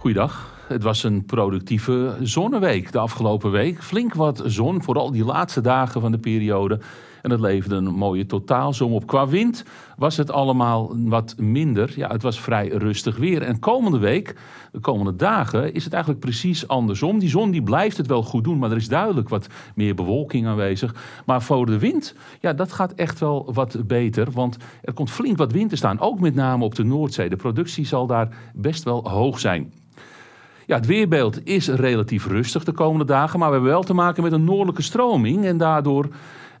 Goeiedag. Het was een productieve zonneweek de afgelopen week. Flink wat zon, vooral die laatste dagen van de periode. En dat leverde een mooie totaalzom. op. Qua wind was het allemaal wat minder. Ja, het was vrij rustig weer. En komende week, de komende dagen, is het eigenlijk precies andersom. Die zon die blijft het wel goed doen, maar er is duidelijk wat meer bewolking aanwezig. Maar voor de wind, ja, dat gaat echt wel wat beter. Want er komt flink wat wind te staan, ook met name op de Noordzee. De productie zal daar best wel hoog zijn. Ja, het weerbeeld is relatief rustig de komende dagen, maar we hebben wel te maken met een noordelijke stroming. En daardoor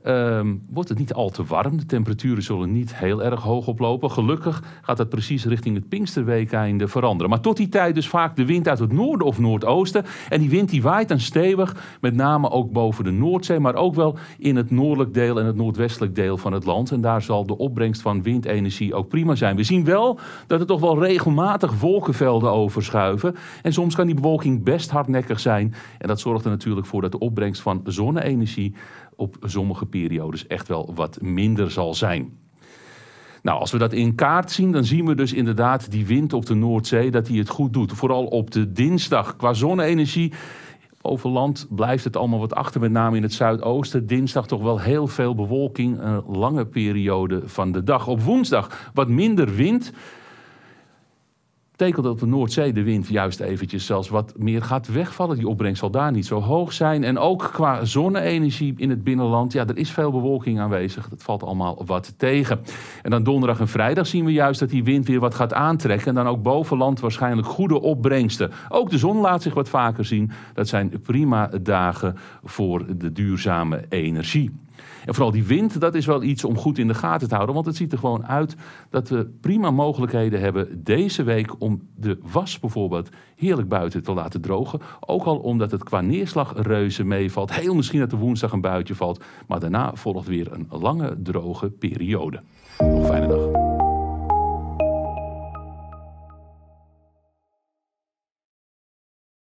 Ehm, wordt het niet al te warm. De temperaturen zullen niet heel erg hoog oplopen. Gelukkig gaat dat precies richting het Pinksterweek einde veranderen. Maar tot die tijd dus vaak de wind uit het noorden of noordoosten. En die wind die waait dan stevig, met name ook boven de Noordzee, maar ook wel in het noordelijk deel en het noordwestelijk deel van het land. En daar zal de opbrengst van windenergie ook prima zijn. We zien wel dat er toch wel regelmatig wolkenvelden overschuiven. En soms kan die bewolking best hardnekkig zijn. En dat zorgt er natuurlijk voor dat de opbrengst van zonne-energie op sommige periodes echt wel wat minder zal zijn. Nou, als we dat in kaart zien, dan zien we dus inderdaad die wind op de Noordzee dat hij het goed doet. Vooral op de dinsdag qua zonne-energie. Over land blijft het allemaal wat achter, met name in het zuidoosten. Dinsdag toch wel heel veel bewolking, een lange periode van de dag. Op woensdag wat minder wind betekent dat op de Noordzee de wind juist eventjes zelfs wat meer gaat wegvallen. Die opbrengst zal daar niet zo hoog zijn. En ook qua zonne-energie in het binnenland, ja, er is veel bewolking aanwezig. Dat valt allemaal wat tegen. En dan donderdag en vrijdag zien we juist dat die wind weer wat gaat aantrekken. En dan ook bovenland waarschijnlijk goede opbrengsten. Ook de zon laat zich wat vaker zien. Dat zijn prima dagen voor de duurzame energie. En vooral die wind, dat is wel iets om goed in de gaten te houden. Want het ziet er gewoon uit dat we prima mogelijkheden hebben deze week om de was bijvoorbeeld heerlijk buiten te laten drogen. Ook al omdat het qua neerslag meevalt. Heel misschien dat er woensdag een buitje valt. Maar daarna volgt weer een lange droge periode. Nog fijne dag.